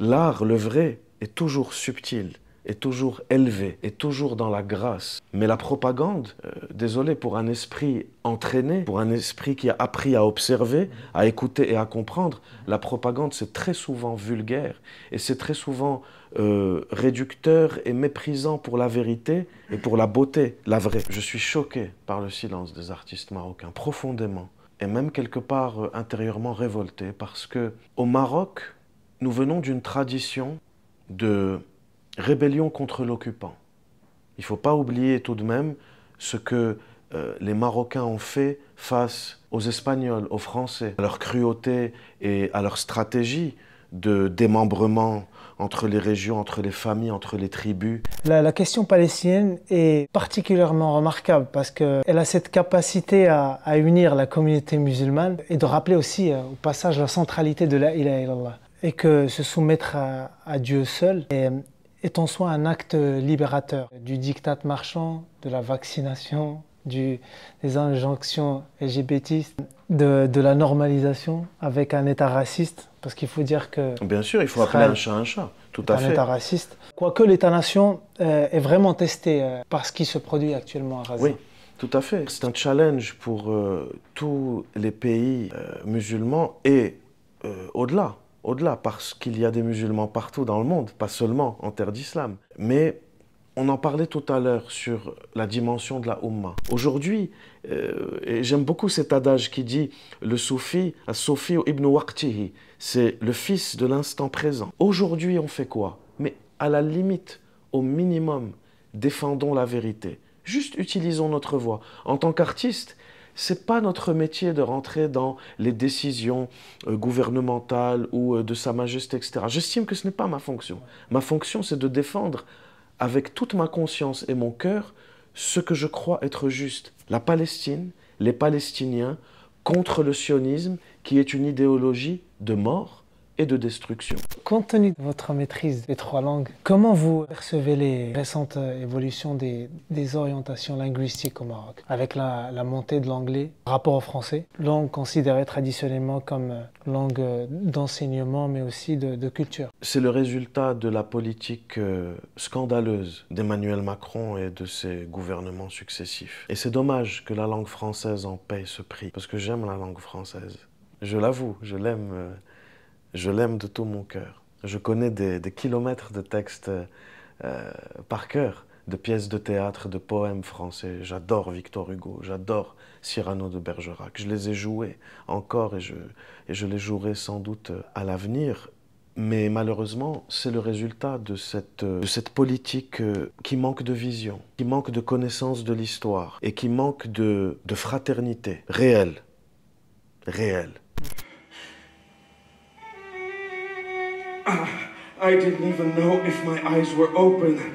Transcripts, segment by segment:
L'art, le vrai, est toujours subtil, est toujours élevé, est toujours dans la grâce. Mais la propagande, euh, désolé, pour un esprit entraîné, pour un esprit qui a appris à observer, à écouter et à comprendre, la propagande, c'est très souvent vulgaire et c'est très souvent euh, réducteur et méprisant pour la vérité et pour la beauté, la vraie. Je suis choqué par le silence des artistes marocains, profondément, et même quelque part euh, intérieurement révolté, parce que au Maroc, nous venons d'une tradition de rébellion contre l'occupant. Il ne faut pas oublier tout de même ce que euh, les Marocains ont fait face aux Espagnols, aux Français, à leur cruauté et à leur stratégie de démembrement entre les régions, entre les familles, entre les tribus. La, question palestinienne est particulièrement remarquable parce qu'elle a cette capacité à, unir la communauté musulmane et de rappeler aussi euh, au passage la centralité de la ilaha et que se soumettre à, Dieu seul est, est, en soi un acte libérateur du diktat marchand, de la vaccination, du, des injonctions lgbt, de, la normalisation avec un État raciste, parce qu'il faut dire que... Bien sûr, il faut appeler un chat un chat, tout à fait. un État raciste. Quoique l'État-nation euh, est vraiment testé euh, par ce qui se produit actuellement à Gaza. Oui. Tout à fait. C'est un challenge pour euh, tous les pays musulmans et au-delà au-delà, parce qu'il y a des musulmans partout dans le monde, pas seulement en terre d'islam. Mais on en parlait tout à l'heure sur la dimension de la Ummah. Aujourd'hui, euh, j'aime beaucoup cet adage qui dit le soufi, soufi ibn waqtihi, c'est le fils de l'instant présent. Aujourd'hui, on fait quoi Mais à la limite, au minimum, défendons la vérité. Juste utilisons notre voix. En tant qu'artiste, c'est pas notre métier de rentrer dans les décisions euh, gouvernementales ou euh, de Sa Majesté, etc. J'estime que ce n'est pas ma fonction. Ma fonction, c'est de défendre avec toute ma conscience et mon cœur ce que je crois être juste. La Palestine, les Palestiniens, contre le sionisme, qui est une idéologie de mort, et de destruction. Compte tenu de votre maîtrise des trois langues, comment vous percevez les récentes euh, évolutions des, orientations linguistiques au Maroc Avec la, montée de l'anglais rapport au français, langue considérée traditionnellement comme euh, langue euh, d'enseignement mais aussi de, de culture. C'est le résultat de la politique scandaleuse d'Emmanuel Macron et de ses gouvernements successifs. Et c'est dommage que la langue française en paye ce prix, parce que j'aime la langue française. Je l'avoue, je l'aime je l'aime de tout mon cœur. Je connais des, kilomètres de textes euh, par cœur, de pièces de théâtre, de poèmes français. J'adore Victor Hugo, j'adore Cyrano de Bergerac. Je les ai joués encore et je, les jouerai sans doute euh, à l'avenir. Mais malheureusement, c'est le résultat de cette, euh, politique qui manque de vision, qui manque de connaissance de l'histoire et qui manque de fraternité réelle. Réelle. Uh, I didn't even know if my eyes were open.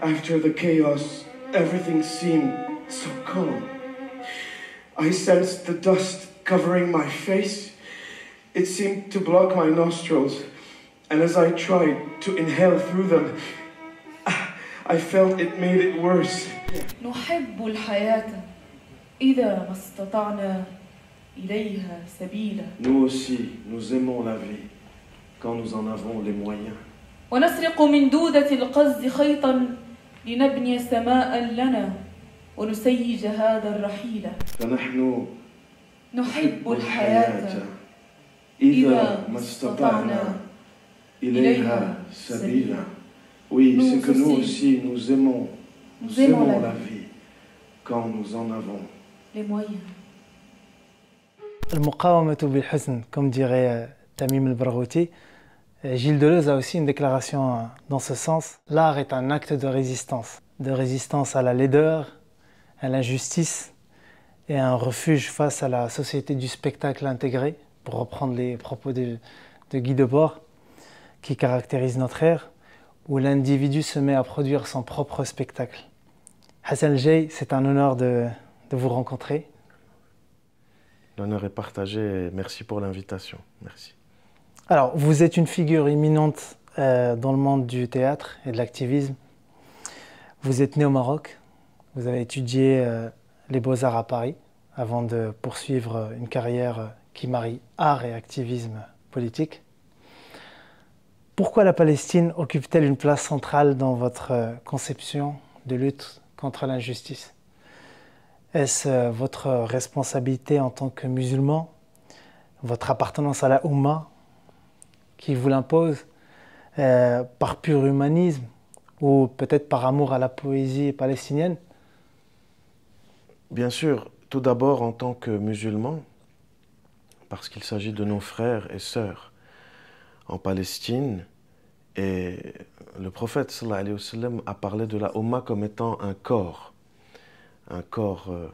After the chaos, everything seemed so calm. I sensed the dust covering my face. It seemed to block my nostrils, and as I tried to inhale through them, I felt it made it worse. نحب الحياة إذا ما استطعنا إليها سبيلا. Nous aussi, nous aimons la vie. quand nous en avons les moyens. ونسرق من دودة القز خيطا لنبني سماء لنا ونسيج هذا الرحيل فنحن نحب الحياة إذا ما استطعنا إليها سبيلا Oui, c'est que nous aussi, nous aimons, nous aimons la vie quand nous en avons les moyens. المقاومة بالحزن, comme dirait Tamim el Gilles Deleuze a aussi une déclaration euh, dans ce sens. L'art est un acte de résistance, de résistance à la laideur, à l'injustice et un refuge face à la société du spectacle intégré, pour reprendre les propos de, de Guy Debord, qui caractérise notre ère, où l'individu se met à produire son propre spectacle. Hassan Jay, c'est un honneur de, de vous rencontrer. L'honneur est partagé merci pour l'invitation. Merci. Alors, vous êtes une figure imminente euh, dans le monde du théâtre et de l'activisme. Vous êtes né au Maroc, vous avez étudié euh, les beaux-arts à Paris avant de poursuivre euh, une carrière qui marie art et activisme politique. Pourquoi la Palestine occupe-t-elle une place centrale dans votre conception de lutte contre l'injustice Est-ce votre responsabilité en tant que musulman, votre appartenance à la Oumma qui vous l'impose euh, par pur humanisme ou peut-être par amour à la poésie palestinienne Bien sûr, tout d'abord en tant que musulman, parce qu'il s'agit de nos frères et sœurs en Palestine. Et le prophète sallallahu alayhi wa sallam, a parlé de la Ummah comme étant un corps, un corps euh,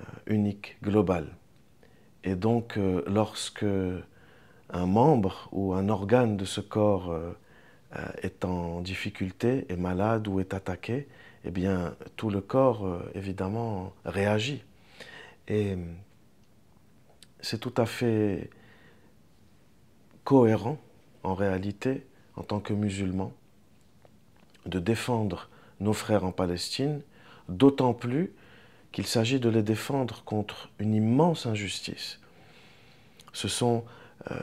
euh, unique, global. Et donc, lorsque un membre ou un organe de ce corps euh, euh, est en difficulté, est malade ou est attaqué, eh bien, tout le corps, euh, évidemment, réagit. Et c'est tout à fait cohérent, en réalité, en tant que musulman, de défendre nos frères en Palestine, d'autant plus qu'il s'agit de les défendre contre une immense injustice. Ce sont euh,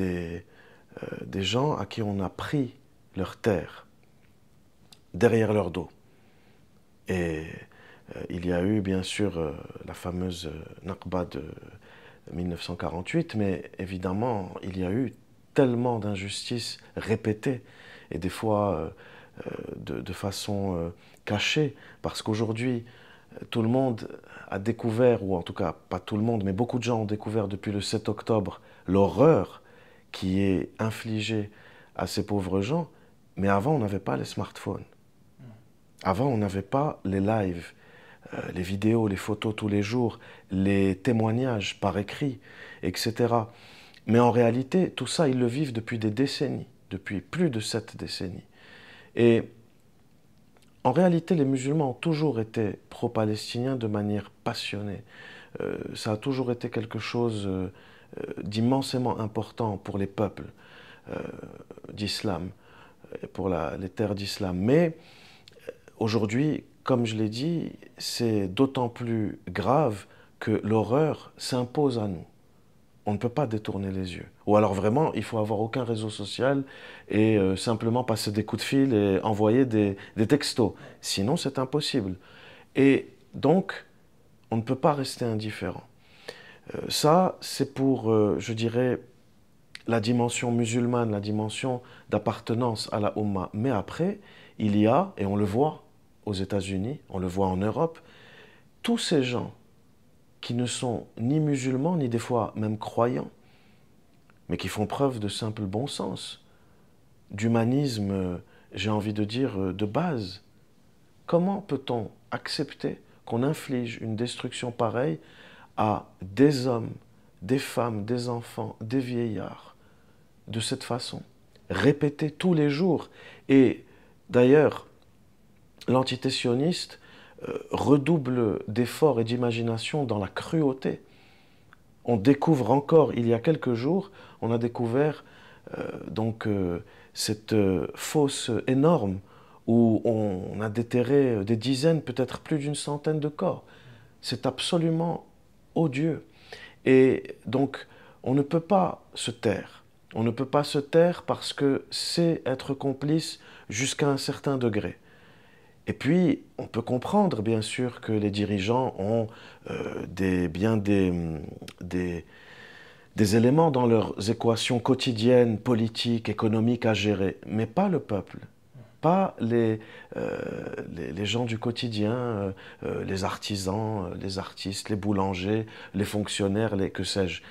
euh, des, gens à qui on a pris leur terre derrière leur dos. Et euh, il y a eu bien sûr la fameuse Nakba de 1948, mais évidemment il y a eu tellement d'injustices répétées et des fois de, de, façon cachée, parce qu'aujourd'hui tout le monde a découvert, ou en tout cas pas tout le monde, mais beaucoup de gens ont découvert depuis le 7 octobre l'horreur qui est infligée à ces pauvres gens. Mais avant, on n'avait pas les smartphones. Avant, on n'avait pas les lives, euh, les vidéos, les photos tous les jours, les témoignages par écrit, etc. Mais en réalité, tout ça, ils le vivent depuis des décennies, depuis plus de sept décennies. Et en réalité, les musulmans ont toujours été pro-palestiniens de manière passionnée. Euh, ça a toujours été quelque chose euh, euh, d'immensément important pour les peuples euh, d'islam, euh, pour les terres d'islam. Mais aujourd'hui, comme je l'ai dit, c'est d'autant plus grave que l'horreur s'impose à nous. On ne peut pas détourner les yeux. Ou alors vraiment, il faut avoir aucun réseau social et simplement passer des coups de fil et envoyer des, des textos. Sinon, c'est impossible. Et donc, on ne peut pas rester indifférent. Euh, ça, c'est pour, euh, je dirais, la dimension musulmane, la dimension d'appartenance à la Ummah. Mais après, il y a, et on le voit aux États-Unis, on le voit en Europe, tous ces gens qui ne sont ni musulmans, ni des fois même croyants, mais qui font preuve de simple bon sens, d'humanisme, j'ai envie de dire, euh, de base. Comment peut-on accepter qu'on inflige une destruction pareille à des hommes, des femmes, des enfants, des vieillards, de cette façon, répété tous les jours. Et d'ailleurs, l'entité sioniste euh, redouble d'efforts et d'imagination dans la cruauté. On découvre encore, il y a quelques jours, on a découvert euh, donc euh, cette fosse énorme où on a déterré des dizaines, peut-être plus d'une centaine de corps. C'est absolument Dieu Et donc, on ne peut pas se taire. On ne peut pas se taire parce que c'est être complice jusqu'à un certain degré. Et puis, on peut comprendre, bien sûr, que les dirigeants ont euh, des, bien des, des éléments dans leurs équations quotidiennes, politiques, économiques à gérer, mais pas le peuple pas euh, les, gens du quotidien, euh, euh, les artisans, les artistes, les boulangers, les fonctionnaires, les que sais-je.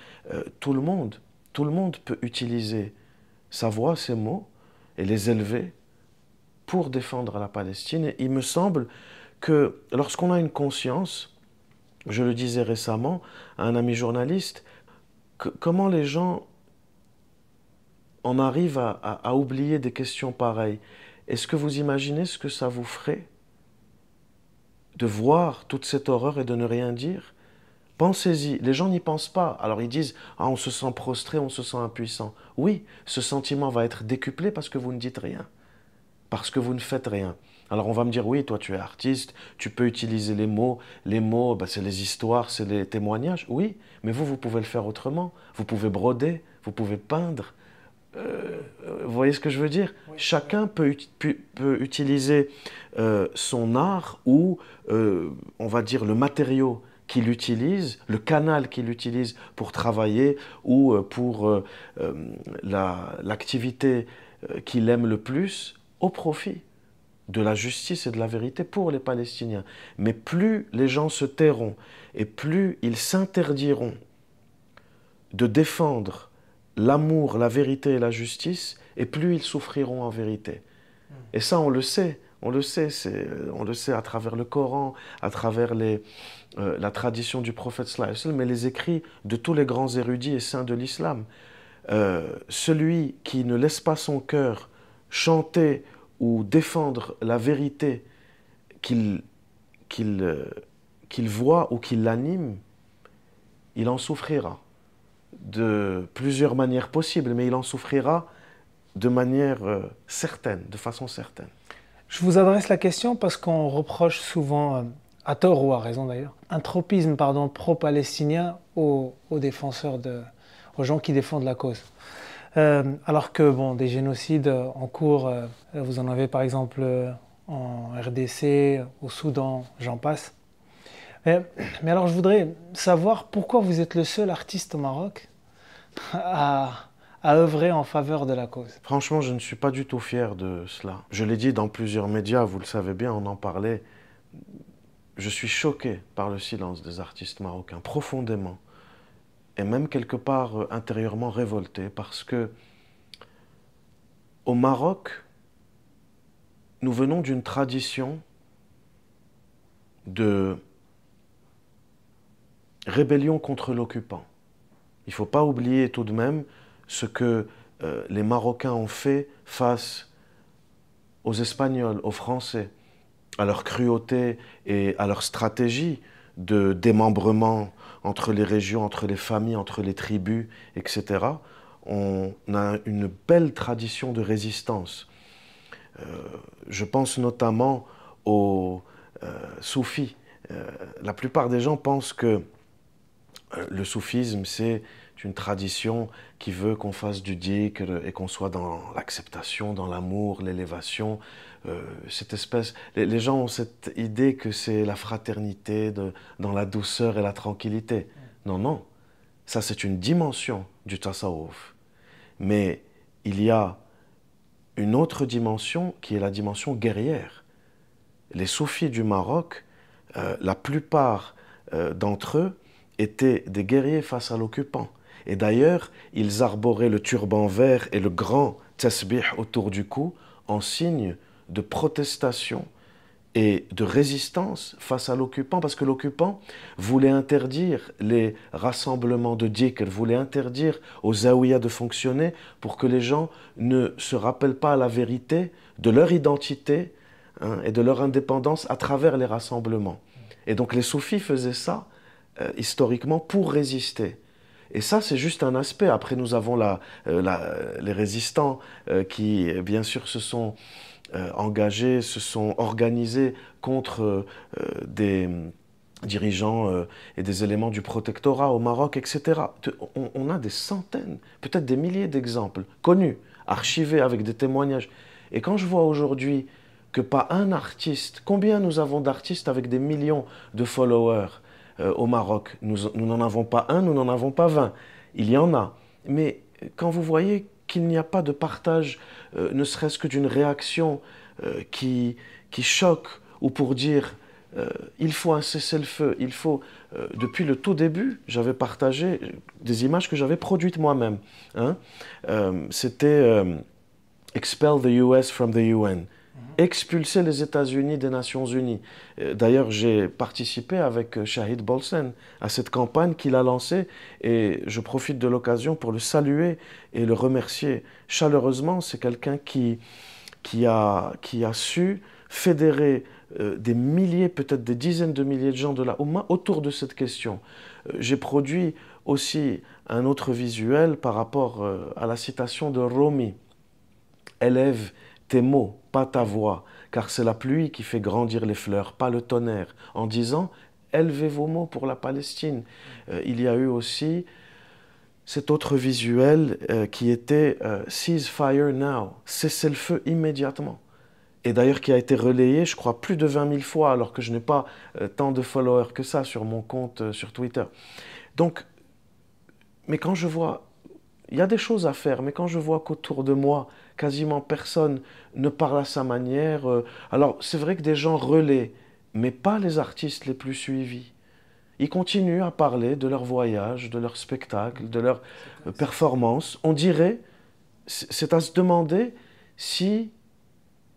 tout le monde, tout le monde peut utiliser sa voix, ses mots et les élever pour défendre la Palestine. Et il me semble que lorsqu'on a une conscience, je le disais récemment à un ami journaliste, comment les gens en arrivent à, oublier des questions pareilles. Est-ce que vous imaginez ce que ça vous ferait de voir toute cette horreur et de ne rien dire Pensez-y, les gens n'y pensent pas. Alors ils disent ah, on se sent prostré, on se sent impuissant. Oui, ce sentiment va être décuplé parce que vous ne dites rien, parce que vous ne faites rien. Alors on va me dire oui, toi tu es artiste, tu peux utiliser les mots, les mots, bah, c'est les histoires, c'est les témoignages. Oui, mais vous, vous pouvez le faire autrement. Vous pouvez broder, vous pouvez peindre, euh, vous voyez ce que je veux dire Chacun peut, utiliser euh, son art ou, euh, on va dire, le matériau qu'il utilise, le canal qu'il utilise pour travailler ou pour l'activité qu'il aime le plus au profit de la justice et de la vérité pour les Palestiniens. Mais plus les gens se tairont et plus ils s'interdiront de défendre l'amour, la vérité et la justice, et plus ils souffriront en vérité. Hmm. Et ça, on le sait, on le sait, euh, on le sait à travers le Coran, à travers les, euh, la tradition du prophète sallallahu mais les écrits de tous les grands érudits et saints de l'islam. Euh, celui qui ne laisse pas son cœur chanter ou défendre la vérité qu'il voit ou qu'il l'anime, il en souffrira de plusieurs manières possibles, mais il en souffrira de manière euh, certaine, de façon certaine. Je vous adresse la question parce qu'on reproche souvent, euh, à tort ou à raison d'ailleurs, un tropisme pro-palestinien aux, défenseurs, aux gens qui défendent la cause. Euh, alors que bon, des génocides en cours, vous en avez par exemple en RDC, au Soudan, j'en passe. Mais, alors je voudrais savoir pourquoi vous êtes le seul artiste au Maroc à, œuvrer en faveur de la cause. Franchement, je ne suis pas du tout fier de cela. Je l'ai dit dans plusieurs médias, vous le savez bien, on en parlait. Je suis choqué par le silence des artistes marocains, profondément, et même quelque part euh, intérieurement révolté, parce que au Maroc, nous venons d'une tradition de rébellion contre l'occupant. Il ne faut pas oublier tout de même ce que euh, les Marocains ont fait face aux Espagnols, aux Français, à leur cruauté et à leur stratégie de démembrement entre les régions, entre les familles, entre les tribus, etc. On a une belle tradition de résistance. Euh, je pense notamment aux euh, soufis. Euh, la plupart des gens pensent que euh, le soufisme, c'est une tradition qui veut qu'on fasse du dhikr et qu'on soit dans l'acceptation, dans l'amour, l'élévation. Euh, cette espèce, les, gens ont cette idée que c'est la fraternité dans la douceur et la tranquillité. Non, non. Ça, c'est une dimension du tasawwuf. Mais il y a une autre dimension qui est la dimension guerrière. Les soufis du Maroc, euh, la plupart d'entre eux étaient des guerriers face à l'occupant. Et d'ailleurs, ils arboraient le turban vert et le grand tasbih autour du cou en signe de protestation et de résistance face à l'occupant, parce que l'occupant voulait interdire les rassemblements de dikr, voulait interdire aux zawiyas de fonctionner pour que les gens ne se rappellent pas la vérité de leur identité hein, et de leur indépendance à travers les rassemblements. Et donc les soufis faisaient ça euh, historiquement pour résister. Et ça, c'est juste un aspect. Après, nous avons la, euh, les résistants euh, qui, bien sûr, se sont engagés, se sont organisés contre des dirigeants et des éléments du protectorat au Maroc, etc. on a des centaines, peut-être des milliers d'exemples connus, archivés avec des témoignages. Et quand je vois aujourd'hui que pas un artiste, combien nous avons d'artistes avec des millions de followers euh, au Maroc. Nous n'en avons pas un, nous n'en avons pas vingt. Il y en a. Mais quand vous voyez qu'il n'y a pas de partage, euh, ne serait-ce que d'une réaction euh, qui, choque, ou pour dire il faut un cessez-le-feu, il faut... depuis le tout début, j'avais partagé des images que j'avais produites moi-même. Hein. C'était Expel the US from the UN » expulser les États-Unis des Nations Unies. Euh, d'ailleurs, j'ai participé avec euh, Shahid Bolsen à cette campagne qu'il a lancée et je profite de l'occasion pour le saluer et le remercier chaleureusement. C'est quelqu'un qui, qui, a, qui a su fédérer euh, des milliers, peut-être des dizaines de milliers de gens de la Oumma autour de cette question. J'ai produit aussi un autre visuel par rapport à la citation de Romi. Élève tes mots, pas ta voix, car c'est la pluie qui fait grandir les fleurs, pas le tonnerre, en disant élevez vos mots pour la Palestine. Euh, il y a eu aussi cet autre visuel euh, qui était euh, Cease fire now, cessez le feu immédiatement. Et d'ailleurs qui a été relayé, je crois, plus de 20 000 fois, alors que je n'ai pas tant de followers que ça sur mon compte sur Twitter. Donc, mais quand je vois, il y a des choses à faire, mais quand je vois qu'autour de moi, quasiment personne ne parle à sa manière. Euh, alors c'est vrai que des gens relaient, mais pas les artistes les plus suivis. Ils continuent à parler de leur voyage, de leur spectacle, de leur euh, performance. On dirait, c'est à se demander si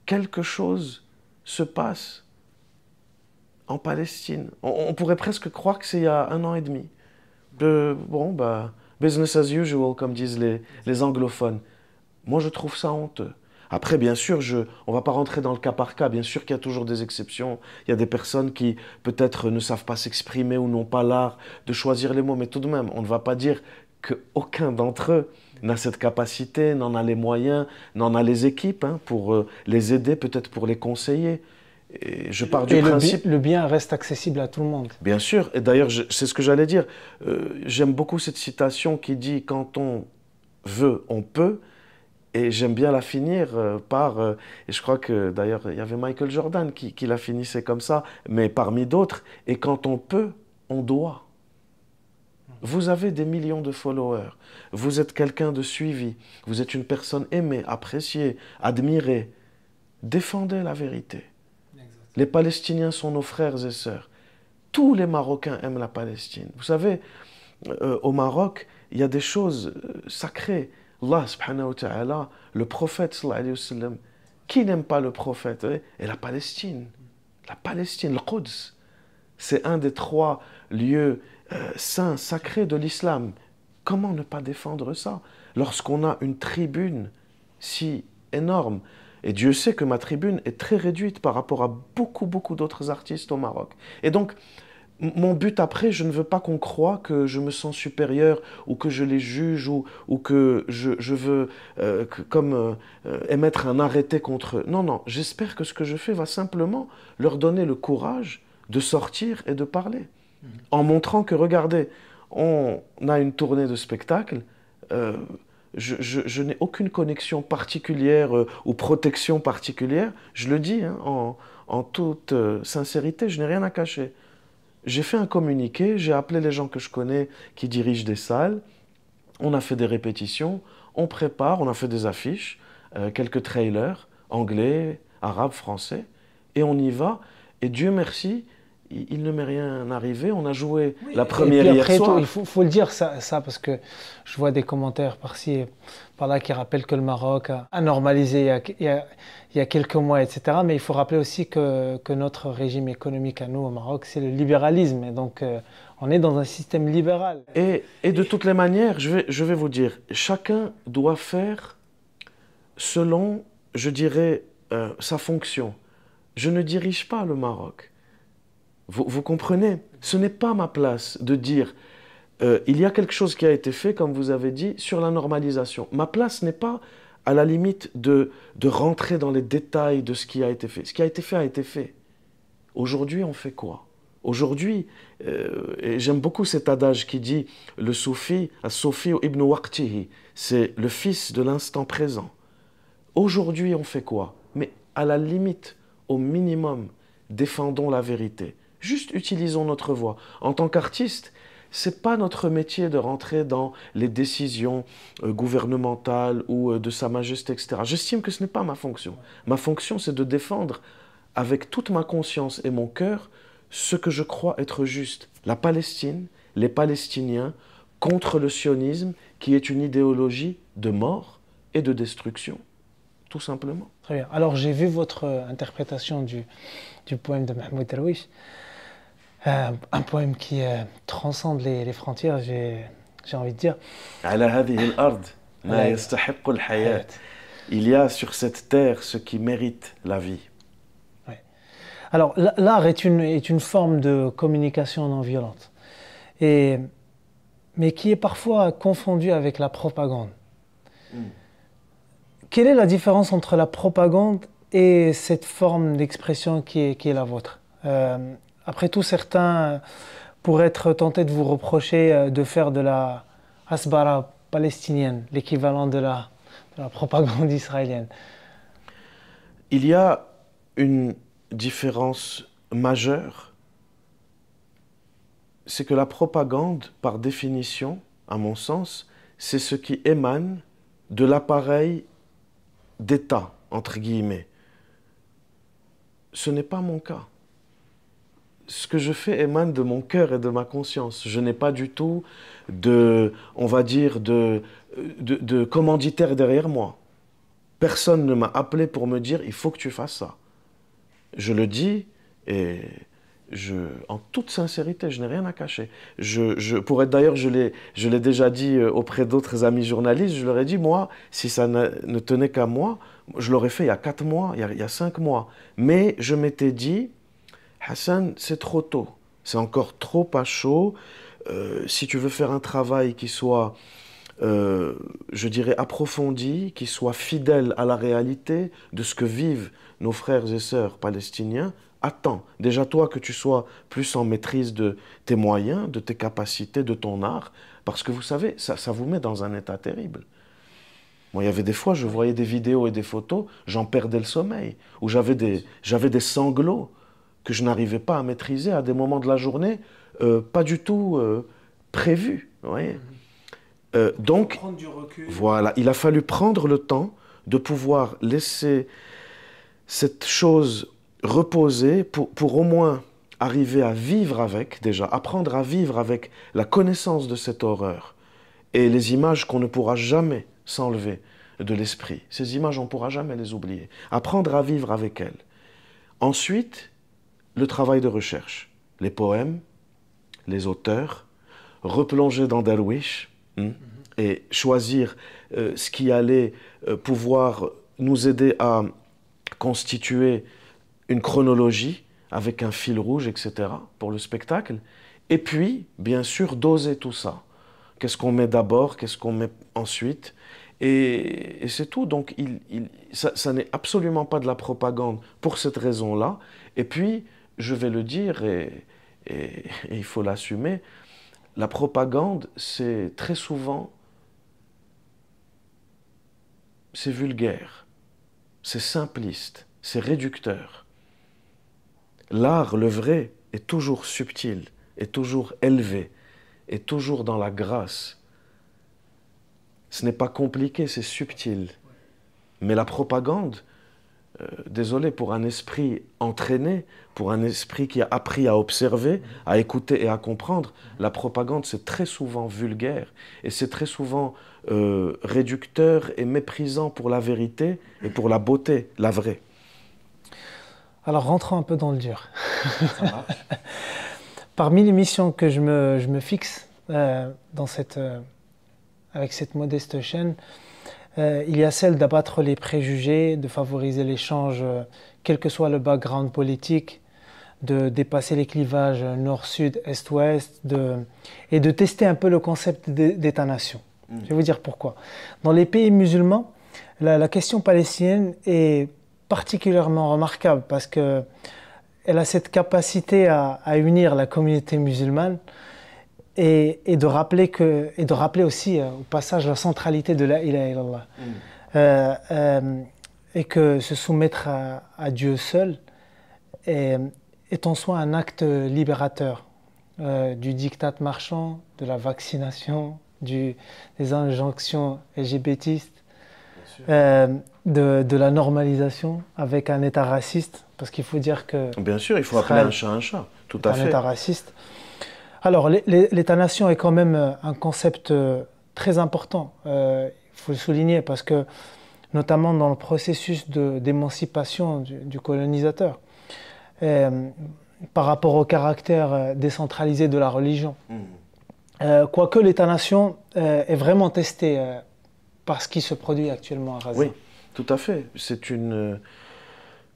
quelque chose se passe en Palestine. On, pourrait presque croire que c'est il y a un an et demi. De, euh, bon, bah, business as usual, comme disent les anglophones. Moi, je trouve ça honteux. Après, bien sûr, je, on ne va pas rentrer dans le cas par cas. Bien sûr qu'il y a toujours des exceptions. Il y a des personnes qui, peut-être, ne savent pas s'exprimer ou n'ont pas l'art de choisir les mots. Mais tout de même, on ne va pas dire qu'aucun d'entre eux n'a cette capacité, n'en a les moyens, n'en a les équipes hein, pour euh, les aider, peut-être pour les conseiller. Et je pars du principe. Le bien, reste accessible à tout le monde. Bien sûr. Et d'ailleurs, c'est ce que j'allais dire. Euh, j'aime beaucoup cette citation qui dit Quand on veut, on peut et j'aime bien la finir euh, par, euh, et je crois que d'ailleurs il y avait Michael Jordan qui, qui la finissait comme ça, mais parmi d'autres, et quand on peut, on doit. Vous avez des millions de followers, vous êtes quelqu'un de suivi, vous êtes une personne aimée, appréciée, admirée. Défendez la vérité. Les Palestiniens sont nos frères et sœurs. Tous les Marocains aiment la Palestine. Vous savez, euh, au Maroc, il y a des choses sacrées Allah subhanahu wa ta'ala, le prophète qui n'aime pas le prophète Et eh, la Palestine. La Palestine, le Quds. C'est un des trois lieux euh, saints, sacrés de l'islam. Comment ne pas défendre ça Lorsqu'on a une tribune si énorme, et Dieu sait que ma tribune est très réduite par rapport à beaucoup, beaucoup d'autres artistes au Maroc. Et donc, mon but après, je ne veux pas qu'on croie que je me sens supérieur ou que je les juge ou, que je, veux euh, comme euh, émettre un arrêté contre eux. Non, non, j'espère que ce que je fais va simplement leur donner le courage de sortir et de parler. Mmh. En montrant que, regardez, on a une tournée de spectacle. Euh, je, n'ai aucune connexion particulière ou protection particulière. Je le dis hein, en, toute sincérité, je n'ai rien à cacher. J'ai fait un communiqué, j'ai appelé les gens que je connais qui dirigent des salles, on a fait des répétitions, on prépare, on a fait des affiches, euh, quelques trailers, anglais, arabe, français, et on y va. Et Dieu merci, il ne m'est rien arrivé. On a joué la première il faut, le dire ça, parce que je vois des commentaires par-ci et par-là qui rappellent que le Maroc a, normalisé il y a, quelques mois, etc. Mais il faut rappeler aussi que, que notre régime économique à nous au Maroc, c'est le libéralisme. Et donc, euh, on est dans un système libéral. Et, de toutes les manières, je vais, je vais vous dire, chacun doit faire selon, je dirais, euh, sa fonction. Je ne dirige pas le Maroc vous, comprenez Ce n'est pas ma place de dire euh, il y a quelque chose qui a été fait, comme vous avez dit, sur la normalisation. Ma place n'est pas à la limite de, rentrer dans les détails de ce qui a été fait. Ce qui a été fait a été fait. Aujourd'hui, on fait quoi Aujourd'hui, euh, j'aime beaucoup cet adage qui dit le soufi, soufi ibn waqtihi, c'est le fils de l'instant présent. Aujourd'hui, on fait quoi Mais à la limite, au minimum, défendons la vérité. Juste utilisons notre voix. En tant qu'artiste, c'est pas notre métier de rentrer dans les décisions euh, gouvernementales ou euh, de Sa Majesté, etc. J'estime que ce n'est pas ma fonction. Ma fonction, c'est de défendre avec toute ma conscience et mon cœur ce que je crois être juste. La Palestine, les Palestiniens, contre le sionisme qui est une idéologie de mort et de destruction, tout simplement. Très bien. Alors j'ai vu votre euh, interprétation du, du poème de Mahmoud Darwish. Euh, un poème qui euh, transcende les, frontières, j'ai envie de dire. Il y a sur cette terre ce qui mérite la vie. Alors, l'art est une, forme de communication non violente, mais qui est parfois confondue avec la propagande. Hmm. Quelle est la différence entre la propagande et cette forme d'expression qui est, la vôtre euh, après tout, certains euh, pourraient être tentés de vous reprocher euh, de faire de la Hasbara palestinienne, l'équivalent de la, de la propagande israélienne. Il y a une différence majeure, c'est que la propagande, par définition, à mon sens, c'est ce qui émane de l'appareil d'État, entre guillemets. Ce n'est pas mon cas ce que je fais émane de mon cœur et de ma conscience. Je n'ai pas du tout de, on va dire, de, commanditaire derrière moi. Personne ne m'a appelé pour me dire, il faut que tu fasses ça. Je le dis et je, en toute sincérité, je n'ai rien à cacher. Je, pour d'ailleurs, je l'ai déjà dit euh, auprès d'autres amis journalistes, je leur ai dit, moi, si ça ne, tenait qu'à moi, je l'aurais fait il y a quatre mois, il y a, il y a 5 mois. Mais je m'étais dit, Hassan, c'est trop tôt. C'est encore trop pas chaud. Euh, si tu veux faire un travail qui soit, euh, je dirais, approfondi, qui soit fidèle à la réalité de ce que vivent nos frères et sœurs palestiniens, attends. Déjà toi que tu sois plus en maîtrise de tes moyens, de tes capacités, de ton art, parce que vous savez, ça, vous met dans un état terrible. Moi, il y avait des fois, je voyais des vidéos et des photos, j'en perdais le sommeil, ou j'avais des, j'avais des sanglots que je n'arrivais pas à maîtriser à des moments de la journée euh, pas du tout prévu euh, prévus. voyez mhm. euh, donc, voilà, il a fallu prendre le temps de pouvoir laisser cette chose reposer pour, pour au moins arriver à vivre avec, déjà, apprendre à vivre avec la connaissance de cette horreur et les images qu'on ne pourra jamais s'enlever de l'esprit. Ces images, on ne pourra jamais les oublier. Apprendre à vivre avec elles. Ensuite, le travail de recherche, les poèmes, les auteurs, replonger dans Darwish hmm, et choisir euh, ce qui allait euh, pouvoir nous aider à constituer une chronologie avec un fil rouge, etc., pour le spectacle. Et puis, bien sûr, doser tout ça. Qu'est-ce qu'on met d'abord, qu'est-ce qu'on met ensuite et, c'est tout. Donc, ça, ça n'est absolument pas de la propagande pour cette raison-là. Et puis, je vais le dire et, il faut l'assumer, la propagande, c'est très souvent, c'est vulgaire, c'est simpliste, c'est réducteur. L'art, le vrai, est toujours subtil, est toujours élevé, est toujours dans la grâce. Ce n'est pas compliqué, c'est subtil. Mais la propagande, euh, désolé, pour un esprit entraîné, pour un esprit qui a appris à observer, à écouter et à comprendre, la propagande, c'est très souvent vulgaire et c'est très souvent euh, réducteur et méprisant pour la vérité et pour la beauté, la vraie. Alors rentrons un peu dans le dur. Parmi les missions que je me, fixe euh, avec cette modeste chaîne, euh, il y a celle d'abattre les préjugés, de favoriser l'échange, euh, quel que soit le background politique, de dépasser les clivages nord-sud, est-ouest, et de tester un peu le concept d'État-nation. Mm. Je vais vous dire pourquoi. Dans les pays musulmans, la, question palestinienne est particulièrement remarquable parce que a cette capacité à unir la communauté musulmane et, et, de rappeler que, et de rappeler aussi euh, au passage la centralité de la ilaha mm. euh, euh, et que se soumettre à, Dieu seul est, en soi un acte libérateur du diktat marchand, de la vaccination, des injonctions lgbtistes, de, la normalisation avec un État raciste, parce qu'il faut dire que... Bien sûr, il faut appeler un chat un chat, tout à fait. Un État raciste. Alors, l'État-nation est quand même euh, un concept euh, très important, euh, il faut le souligner, parce que notamment dans le processus d'émancipation du, colonisateur, par rapport au caractère décentralisé de la religion. Mmh. Quoique l'État-nation est vraiment testé par ce qui se produit actuellement à Gaza. Oui, tout à fait. C'est une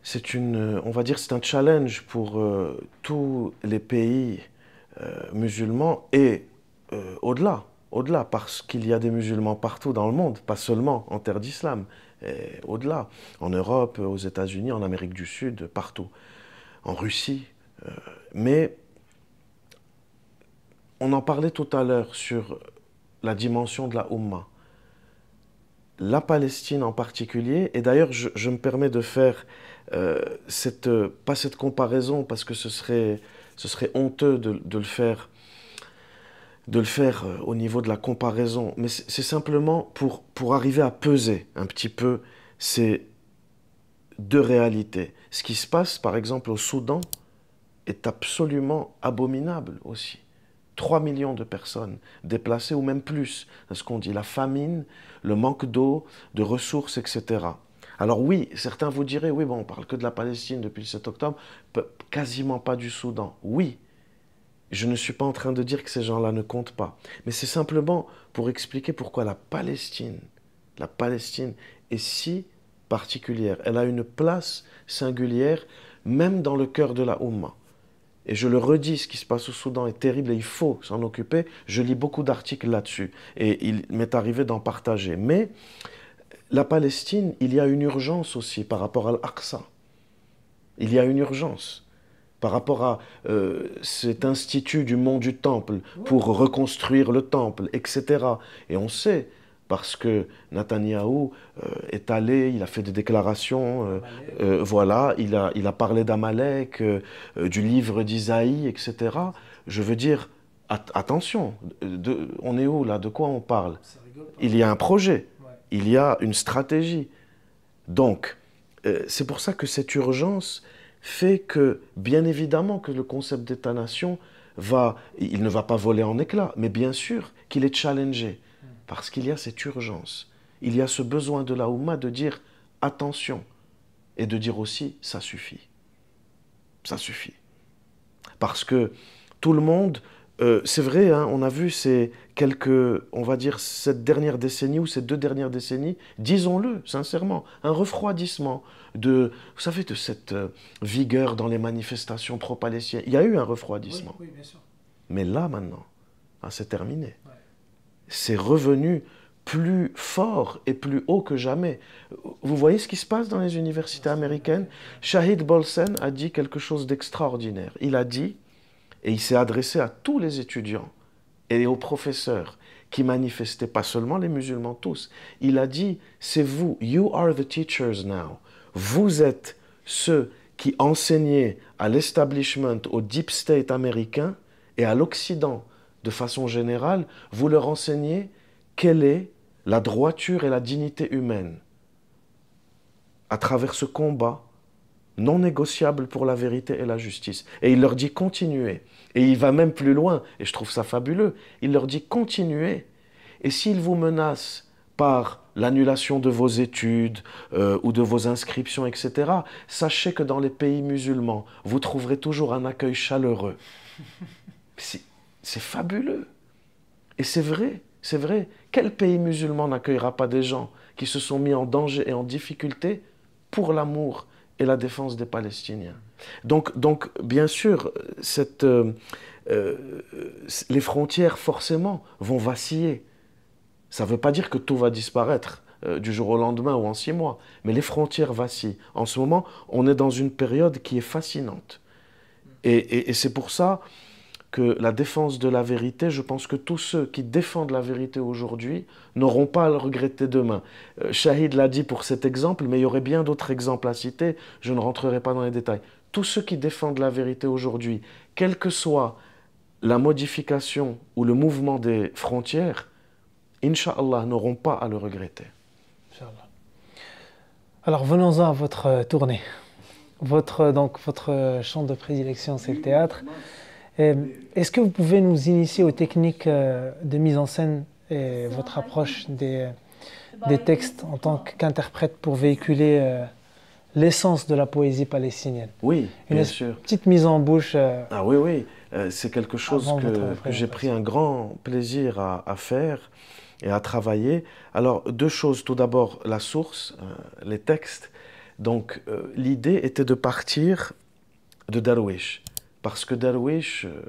c'est une, on va dire, c'est un challenge pour tous les pays euh, musulmans et euh, au-delà, au-delà, parce qu'il y a des musulmans partout dans le monde, pas seulement en terre d'islam, au-delà, en Europe, aux États-Unis, en Amérique du Sud, partout, en Russie. Euh, mais on en parlait tout à l'heure sur la dimension de la Ummah. La Palestine en particulier, et d'ailleurs je, me permets de faire cette, pas cette comparaison parce que ce serait ce serait honteux de, le faire de le faire euh, au niveau de la comparaison, mais c'est simplement pour, pour arriver à peser un petit peu ces deux réalités. Ce qui se passe, par exemple, au Soudan est absolument abominable aussi. 3 millions de personnes déplacées ou même plus, parce ce qu'on dit, la famine, le manque d'eau, de ressources, etc. Alors oui, certains vous diraient, oui, bon, on parle que de la Palestine depuis le 7 octobre, quasiment pas du Soudan. Oui, je ne suis pas en train de dire que ces gens-là ne comptent pas, mais c'est simplement pour expliquer pourquoi la Palestine, la Palestine est si particulière. Elle a une place singulière, même dans le cœur de la Oumma. Et je le redis, ce qui se passe au Soudan est terrible et il faut s'en occuper. Je lis beaucoup d'articles là-dessus et il m'est arrivé d'en partager. Mais la Palestine, il y a une urgence aussi par rapport à l'Aqsa. Il y a une urgence par rapport à euh, cet institut du mont du Temple pour reconstruire le Temple, etc. Et on sait, parce que Netanyahou euh, est allé, il a fait des déclarations, euh, voilà, il a, il a parlé d'Amalek, du livre d'Isaïe, etc. Je veux dire, attention, on est où là De quoi on parle Il y a un projet il y a une stratégie. Donc, euh, c'est pour ça que cette urgence fait que, bien évidemment, que le concept d'État-nation va, il ne va pas voler en éclats, mais bien sûr qu'il est challengé, parce qu'il y a cette urgence. Il y a ce besoin de la de dire attention et de dire aussi ça suffit. Ça suffit. Parce que tout le monde euh, c'est vrai, hein, on a vu ces quelques, on va dire, cette dernière décennie ou ces deux dernières décennies, disons-le sincèrement, un refroidissement de, vous savez, de cette euh, vigueur dans les manifestations pro-palestiniennes. Il y a eu un refroidissement. Mais là, maintenant, ah, c'est terminé. C'est revenu plus fort et plus haut que jamais. Vous voyez ce qui se passe dans les universités américaines Shahid Bolsen a dit quelque chose d'extraordinaire. Il a dit, et il s'est adressé à tous les étudiants et aux professeurs qui manifestaient, pas seulement les musulmans tous. Il a dit, c'est vous, you are the teachers now. Vous êtes ceux qui enseignez à l'establishment, au deep state américain et à l'Occident de façon générale, vous leur enseignez quelle est la droiture et la dignité humaine à travers ce combat non négociable pour la vérité et la justice. Et il leur dit continuez. Et il va même plus loin, et je trouve ça fabuleux. Il leur dit continuez. Et s'il vous menace par l'annulation de vos études euh, ou de vos inscriptions, etc., sachez que dans les pays musulmans, vous trouverez toujours un accueil chaleureux. C'est fabuleux. Et c'est vrai, c'est vrai. Quel pays musulman n'accueillera pas des gens qui se sont mis en danger et en difficulté pour l'amour et la défense des Palestiniens. Donc, donc bien sûr, cette, euh, euh, les frontières, forcément, vont vaciller. Ça ne veut pas dire que tout va disparaître euh, du jour au lendemain ou en six mois, mais les frontières vacillent. En ce moment, on est dans une période qui est fascinante. Et, et c'est pour ça que la défense de la vérité, je pense que tous ceux qui défendent la vérité aujourd'hui n'auront pas à le regretter demain. Euh, Shahid l'a dit pour cet exemple, mais il y aurait bien d'autres exemples à citer, je ne rentrerai pas dans les détails. Tous ceux qui défendent la vérité aujourd'hui, quelle que soit la modification ou le mouvement des frontières, Inch'Allah, n'auront pas à le regretter. Alors venons-en à votre euh, tournée. Votre, euh, donc, votre champ de prédilection, c'est le théâtre. Euh, est-ce que vous pouvez nous initier aux techniques euh, de mise en scène et votre approche des, euh, textes en tant qu'interprète pour véhiculer l'essence de la poésie palestinienne. Oui, bien sûr. Petite mise en bouche. ah oui, oui, c'est quelque chose que, j'ai pris un grand plaisir à, à, faire et à travailler. Alors, deux choses. Tout d'abord, la source, les textes. Donc, l'idée était de partir de Darwish. Parce que Darwish, euh,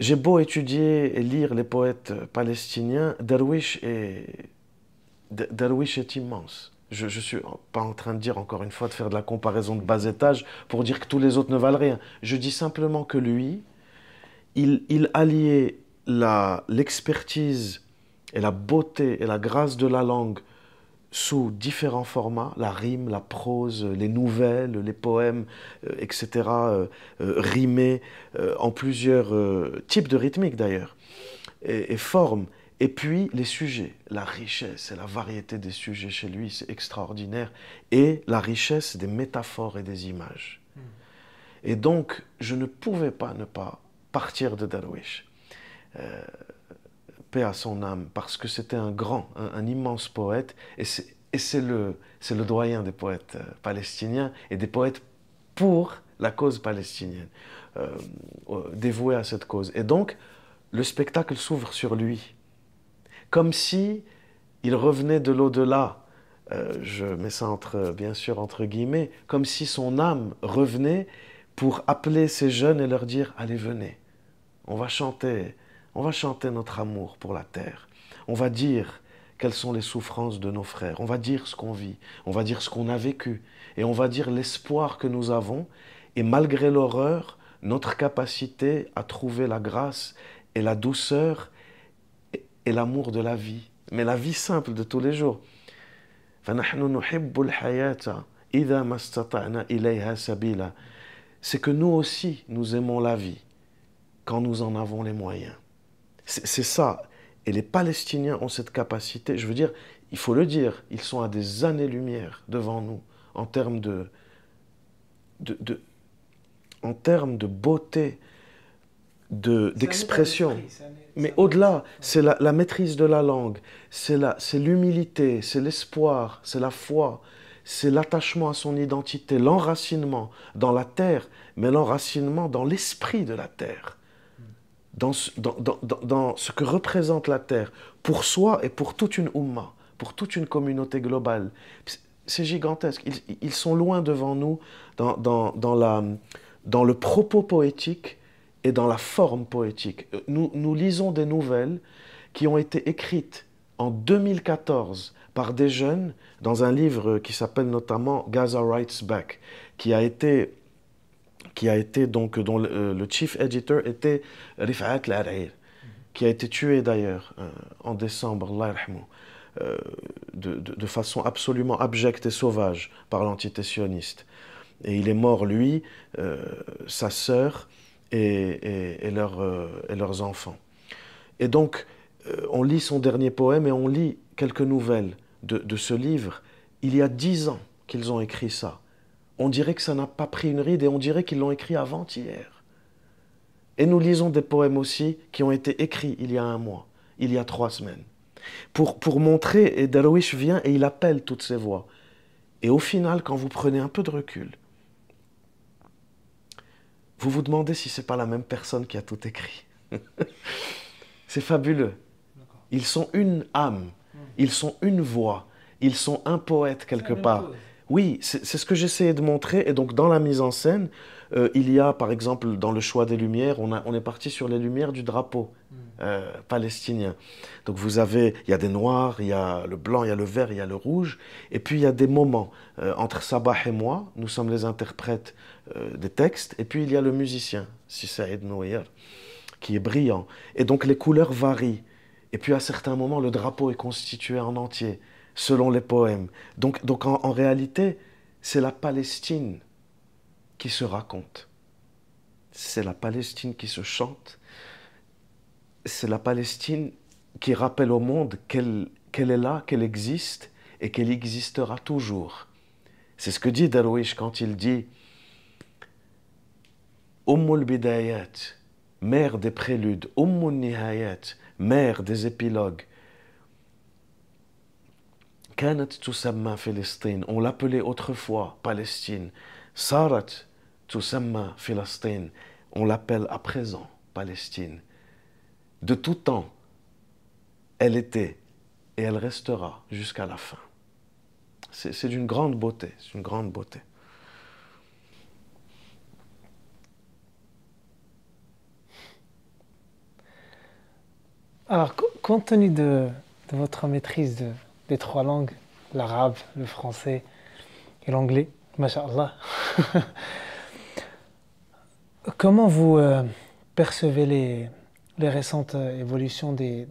j'ai beau étudier et lire les poètes palestiniens, Darwish est, Darwish est immense. Je ne suis pas en train de dire, encore une fois, de faire de la comparaison de bas étage pour dire que tous les autres ne valent rien. Je dis simplement que lui, il, il alliait l'expertise et la beauté et la grâce de la langue sous différents formats, la rime, la prose, les nouvelles, les poèmes, euh, etc., euh, euh, rimés en plusieurs types de rythmiques d'ailleurs, et, et, formes. Et puis les sujets, la richesse et la variété des sujets chez lui, c'est extraordinaire, et la richesse des métaphores et des images. Hmm. Et donc, je ne pouvais pas ne pas partir de Darwish paix à son âme, parce que c'était un grand, un, immense poète, et c'est le, doyen des poètes euh, palestiniens et des poètes pour la cause palestinienne, euh, euh, dévoués à cette cause. Et donc, le spectacle s'ouvre sur lui, comme si il revenait de l'au-delà. je mets ça entre, bien sûr entre guillemets, comme si son âme revenait pour appeler ces jeunes et leur dire allez venez, on va chanter, on va chanter notre amour pour la terre. On va dire quelles sont les souffrances de nos frères. On va dire ce qu'on vit. On va dire ce qu'on a vécu. Et on va dire l'espoir que nous avons. Et malgré l'horreur, notre capacité à trouver la grâce et la douceur et l'amour de la vie. Mais la vie simple de tous les jours. C'est que nous aussi, nous aimons la vie quand nous en avons les moyens. C'est ça. Et les Palestiniens ont cette capacité, je veux dire, il faut le dire, ils sont à des années-lumière devant nous en termes de, en de beauté, d'expression. Mais au-delà, c'est la, la, maîtrise de la langue, c'est l'humilité, c'est l'espoir, c'est la foi, c'est l'attachement à son identité, l'enracinement dans la terre, mais l'enracinement dans l'esprit de la terre dans ce, dans, ce, que représente la terre pour soi et pour toute une Ummah, pour toute une communauté globale. C'est gigantesque. Ils, sont loin devant nous la, dans, le propos poétique et dans la forme poétique. Euh, nous, nous lisons des nouvelles qui ont été écrites en 2014 par des jeunes dans un livre qui s'appelle notamment Gaza Rights Back, qui a été qui a été donc, dont le, euh, chief editor était Rifa'at al qui a été tué d'ailleurs euh, en décembre, Allah euh, de, façon absolument abjecte et sauvage par l'entité sioniste. Et il est mort, lui, sa sœur et, leurs enfants. Et donc, on lit son dernier poème et on lit quelques nouvelles de ce livre. Il y a dix ans qu'ils ont écrit ça on dirait que ça n'a pas pris une ride et on dirait qu'ils l'ont écrit avant-hier. Et nous lisons des poèmes aussi qui ont été écrits il y a un mois, il y a trois semaines. Pour, pour montrer, et Darwish vient et il appelle toutes ces voix. Et au final, quand vous prenez un peu de recul, vous vous demandez si c'est pas la même personne qui a tout écrit. c'est fabuleux. Ils sont une âme, mmh. ils sont une voix, ils sont un poète quelque part. Oui, c'est ce que j'essayais de montrer. Et donc, dans la mise en scène, euh, il y a, par exemple, dans le choix des lumières, on, est parti sur les lumières du drapeau mm. euh, palestinien. Donc, vous avez, il y a des noirs, il y a le blanc, il y a le vert, il y a le rouge. Et puis, il y a des moments. Euh, entre Sabah et moi, nous sommes les interprètes des textes. Et puis, il y a le musicien, Sisaïd Noyer, qui est brillant. Et donc, les couleurs varient. Et puis, à certains moments, le drapeau est constitué en entier selon les poèmes. Donc, donc en, réalité, c'est la Palestine qui se raconte. C'est la Palestine qui se chante. C'est la Palestine qui rappelle au monde qu'elle est là, qu'elle existe et qu'elle existera toujours. C'est ce que dit Darwish quand il dit Ummul Bidayat, mère des préludes, Ummul Nihayat, mère des épilogues, كانت تسمى فلسطين on l'appelait autrefois Palestine صارت تسمى فلسطين on l'appelle à présent Palestine de tout temps elle était et elle restera jusqu'à la fin c'est d'une grande beauté c'est une grande beauté Alors, compte tenu de, de votre maîtrise de, les trois langues, l'arabe, le français et l'anglais. Masha'Allah. Comment vous euh, percevez les, les, récentes euh, évolutions des,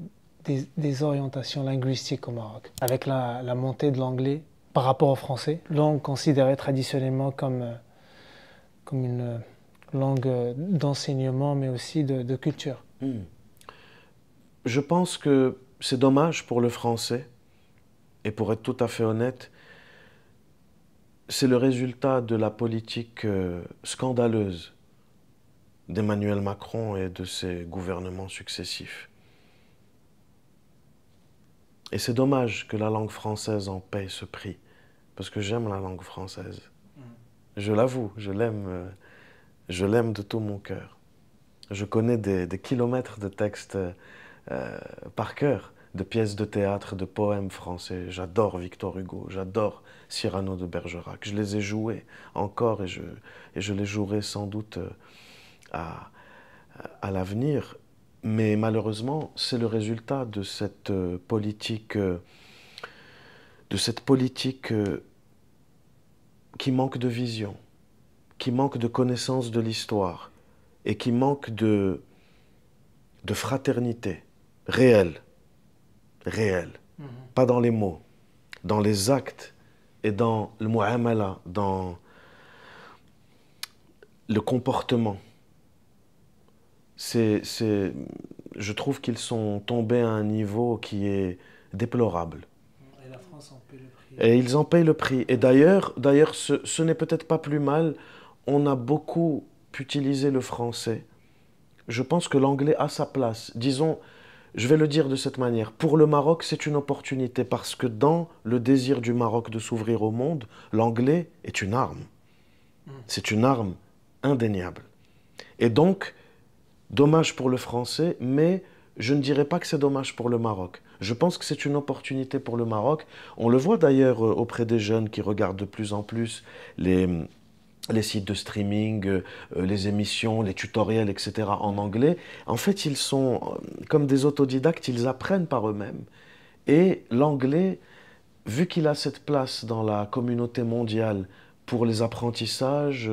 des, orientations linguistiques au Maroc Avec la, montée de l'anglais par rapport au français, langue considérée traditionnellement comme, euh, comme une langue d'enseignement mais aussi de, culture. Hmm. Je pense que c'est dommage pour le français et pour être tout à fait honnête, c'est le résultat de la politique euh, scandaleuse d'Emmanuel Macron et de ses gouvernements successifs. Et c'est dommage que la langue française en paye ce prix, parce que j'aime la langue française. Mm. Je l'avoue, je l'aime, euh, je l'aime de tout mon cœur. Je connais des, kilomètres de textes euh, par cœur de pièces de théâtre, de poèmes français. J'adore Victor Hugo, j'adore Cyrano de Bergerac. Je les ai joués encore et je, je les jouerai sans doute euh, à, à l'avenir. Mais malheureusement, c'est le résultat de cette euh, politique, euh, de cette politique qui manque de vision, qui manque de connaissance de l'histoire et qui manque de, de fraternité réelle réel, pas dans les mots, dans les actes et dans le mu'amala, dans le comportement. C'est, je trouve qu'ils sont tombés à un niveau qui est déplorable. Et la France en paye le prix. Et ils en payent le prix. Et d'ailleurs, d'ailleurs ce, ce n'est peut-être pas plus mal. On a beaucoup utilisé le français. Je pense que l'anglais a sa place. Disons, je vais le dire de cette manière. Pour le Maroc, c'est une opportunité parce que dans le désir du Maroc de s'ouvrir au monde, l'anglais est une arme. Mm. C'est une arme indéniable. Et donc, dommage pour le français, mais je ne dirais pas que c'est dommage pour le Maroc. Je pense que c'est une opportunité pour le Maroc. On le voit d'ailleurs euh, auprès des jeunes qui regardent de plus en plus les, les sites de streaming, euh, euh, les émissions, les tutoriels, etc. en anglais, en fait, ils sont euh, comme des autodidactes, ils apprennent par eux-mêmes. Et l'anglais, vu qu'il a cette place dans la communauté mondiale pour les apprentissages,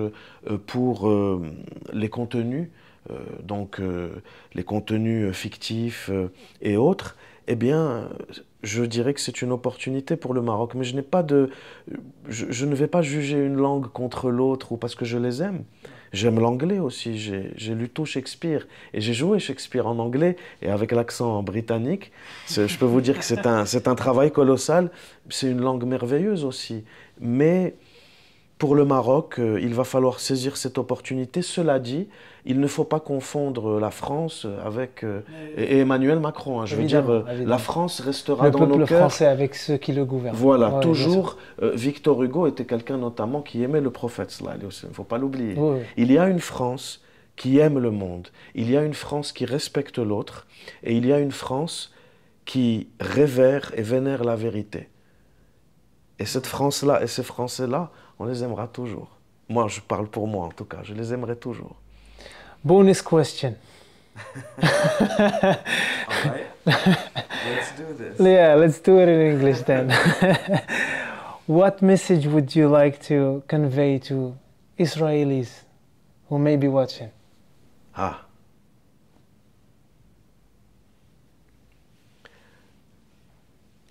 pour les contenus, donc les contenus fictifs et autres, eh bien, je dirais que c'est une opportunité pour le Maroc, mais je n'ai pas de, je, ne vais pas juger une langue contre l'autre ou parce que je les aime. J'aime l'anglais aussi. J'ai lu tout Shakespeare et j'ai joué Shakespeare en anglais et avec l'accent britannique. Je peux vous dire que c'est un, un travail colossal. C'est une langue merveilleuse aussi, mais pour le Maroc, euh, il va falloir saisir cette opportunité. Cela dit, il ne faut pas confondre la France avec euh, euh, Emmanuel Macron. Hein. je veux dire, la France restera le dans nos cœurs. Le français avec ceux qui le gouvernent. Voilà, toujours. Victor Hugo était quelqu'un notamment qui aimait le prophète. Il ne faut pas l'oublier. Il y a une France qui aime le monde. Il y a une France qui respecte l'autre. Et il y a une France qui révère et vénère la vérité. Et cette France-là et ces Français-là on les aimera toujours. Moi, je parle pour moi en tout cas, je les aimerai toujours. Bonus question. All right. Let's do this. Yeah, let's do it in English then. what message would you like to convey to Israelis who may be watching? Ah.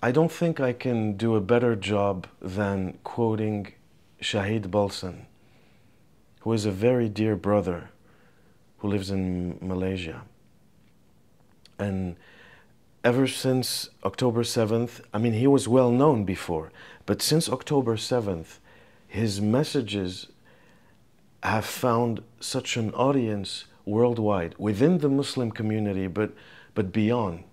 I don't think I can do a better job than quoting Shahid Balsan, who is a very dear brother who lives in Malaysia. And ever since October 7th, I mean, he was well known before, but since October 7th, his messages have found such an audience worldwide within the Muslim community, but, but beyond,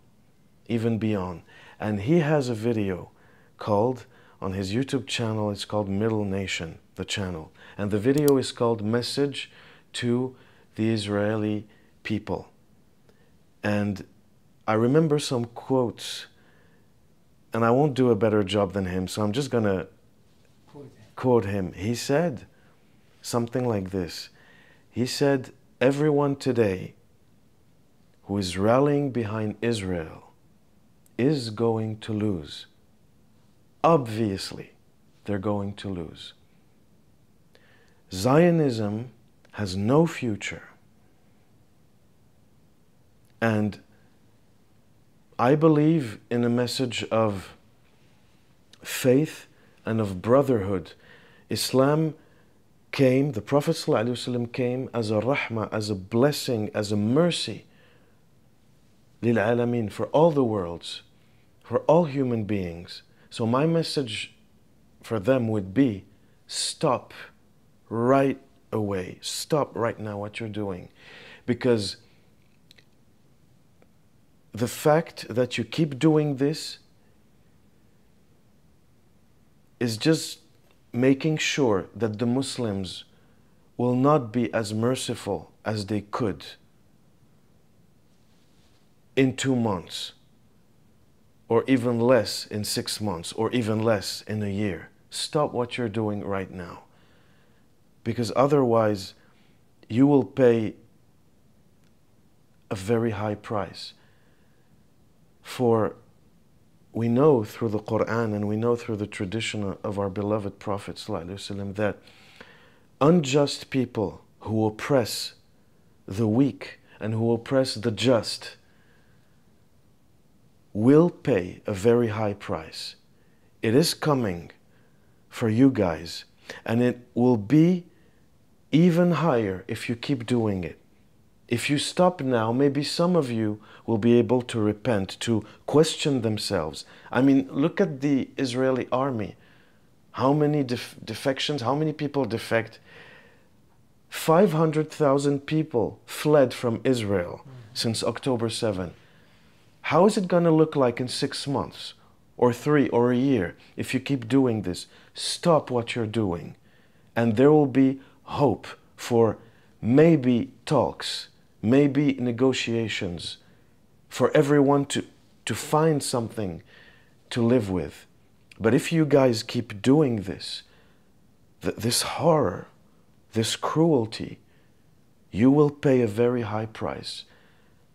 even beyond. And he has a video called on his YouTube channel. It's called Middle Nation, the channel. And the video is called Message to the Israeli People. And I remember some quotes, and I won't do a better job than him, so I'm just going to quote him. He said something like this He said, Everyone today who is rallying behind Israel is going to lose obviously they're going to lose. Zionism has no future. And I believe in a message of faith and of brotherhood. Islam came, the Prophet ﷺ came as a rahmah, as a blessing, as a mercy lil alamin, for all the worlds, for all human beings. So my message for them would be stop right away. Stop right now what you're doing. Because the fact that you keep doing this is just making sure that the Muslims will not be as merciful as they could in two months or even less in six months, or even less in a year. Stop what you're doing right now. Because otherwise, you will pay a very high price. For we know through the Quran and we know through the tradition of our beloved Prophet that unjust people who oppress the weak and who oppress the just will pay a very high price. It is coming for you guys, and it will be even higher if you keep doing it. If you stop now, maybe some of you will be able to repent, to question themselves. I mean, look at the Israeli army. How many def defections, how many people defect? 500,000 people fled from Israel mm. since October 7. How is it going to look like in six months or three or a year if you keep doing this? Stop what you're doing, and there will be hope for maybe talks, maybe negotiations, for everyone to, to find something to live with. But if you guys keep doing this, th this horror, this cruelty, you will pay a very high price.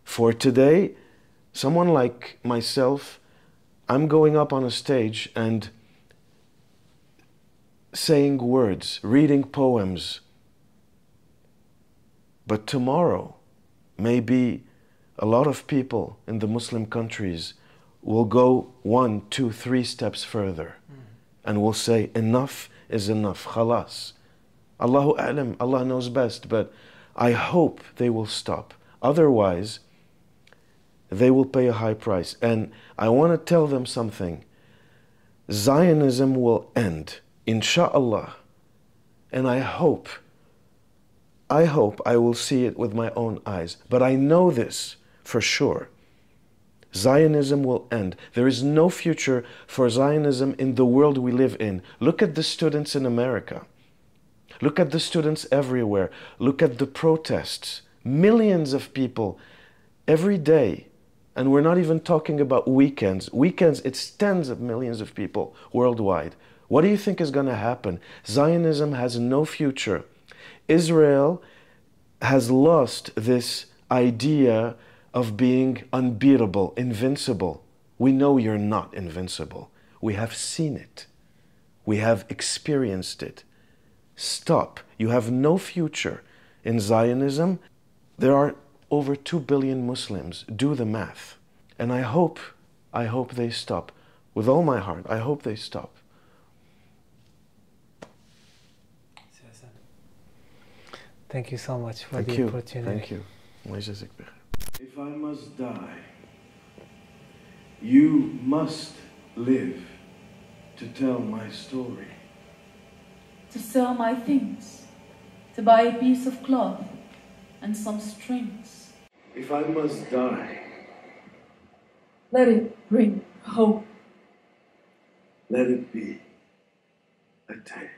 For today, someone like myself, I'm going up on a stage and saying words, reading poems. But tomorrow, maybe a lot of people in the Muslim countries will go one, two, three steps further mm. and will say, enough is enough, khalas. Allahu A'lam, Allah knows best, but I hope they will stop. Otherwise, they will pay a high price. And I want to tell them something Zionism will end, inshallah. And I hope, I hope I will see it with my own eyes. But I know this for sure. Zionism will end. There is no future for Zionism in the world we live in. Look at the students in America. Look at the students everywhere. Look at the protests. Millions of people every day and we're not even talking about weekends. Weekends, it's tens of millions of people worldwide. What do you think is going to happen? Zionism has no future. Israel has lost this idea of being unbeatable, invincible. We know you're not invincible. We have seen it, we have experienced it. Stop. You have no future in Zionism. There are over 2 billion Muslims. Do the math. And I hope, I hope they stop. With all my heart, I hope they stop. Thank you so much for Thank the you. opportunity. Thank you. If I must die, you must live to tell my story. To sell my things, to buy a piece of cloth and some strings. If I must die, let it bring hope. Let it be a tale.